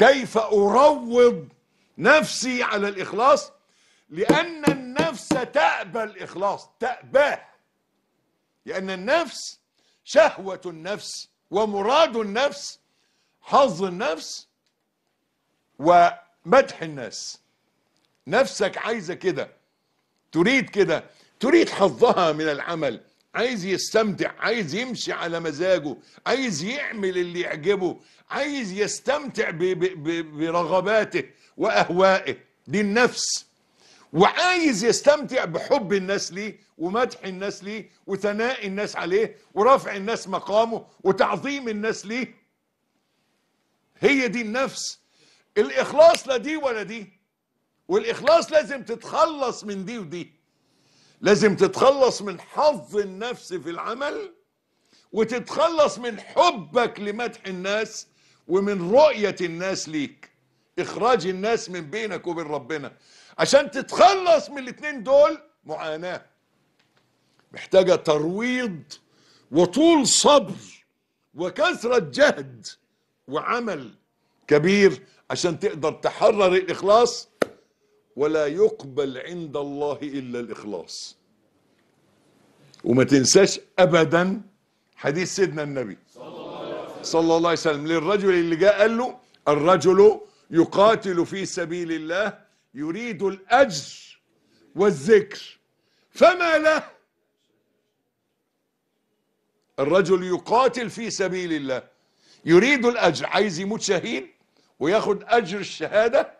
كيف أروض نفسي على الإخلاص لأن النفس تأبى الإخلاص تأباه لأن النفس شهوة النفس ومراد النفس حظ النفس ومدح الناس نفسك عايزة كده تريد كده تريد حظها من العمل عايز يستمتع عايز يمشي على مزاجه عايز يعمل اللي يعجبه عايز يستمتع برغباته وأهوائه دي النفس وعايز يستمتع بحب الناس ليه ومدح الناس ليه وثناء الناس عليه ورفع الناس مقامه وتعظيم الناس ليه هي دي النفس الإخلاص لا دي ولا دي والإخلاص لازم تتخلص من دي ودي لازم تتخلص من حظ النفس في العمل وتتخلص من حبك لمدح الناس ومن رؤية الناس ليك اخراج الناس من بينك وبين ربنا عشان تتخلص من الاثنين دول معاناة محتاجة ترويض وطول صبر وكثرة جهد وعمل كبير عشان تقدر تحرر الإخلاص ولا يقبل عند الله إلا الإخلاص وما تنساش أبدا حديث سيدنا النبي صلى الله عليه وسلم للرجل اللي جاء قال له الرجل يقاتل في سبيل الله يريد الأجر والذكر فما له الرجل يقاتل في سبيل الله يريد الأجر عايز يموت شهيد وياخد أجر الشهادة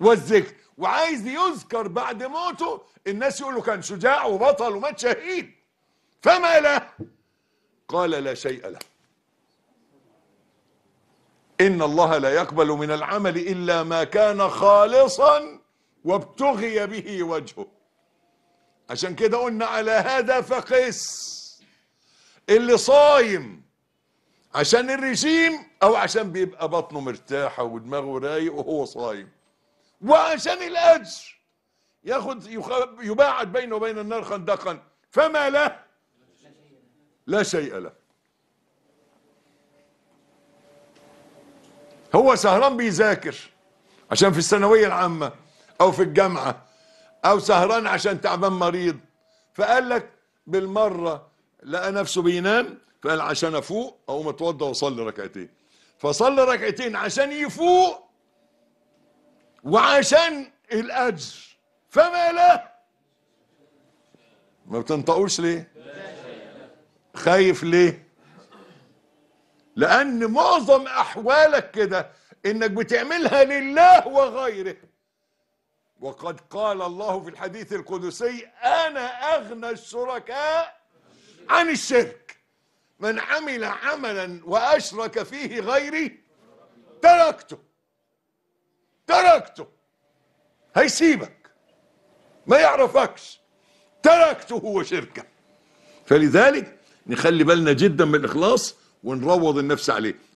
والذكر وعايز يذكر بعد موته الناس يقولوا كان شجاع وبطل ومات شهيد فما له قال لا شيء له إن الله لا يقبل من العمل إلا ما كان خالصا وابتغي به وجهه عشان كده قلنا على هذا فقس اللي صايم عشان الرجيم او عشان بيبقى بطنه مرتاحه ودماغه رايق وهو صايم وعشان الأجر ياخذ يباعد بينه وبين النار خندقا فما له لا شيء له هو سهران بيذاكر عشان في الثانوية العامة أو في الجامعة أو سهران عشان تعبان مريض فقال لك بالمرة لقى نفسه بينام فقال عشان أفوق أقوم أتوضى وأصلي ركعتين فصلي ركعتين عشان يفوق وعشان الأجر فما له ما بتنطقوش ليه خايف ليه لأن معظم أحوالك كده إنك بتعملها لله وغيره وقد قال الله في الحديث القدسي أنا أغنى الشركاء عن الشرك من عمل عملا وأشرك فيه غيري تركته تركته هيسيبك ما يعرفكش تركته هو شركه فلذلك نخلي بالنا جدا من الاخلاص ونروض النفس عليه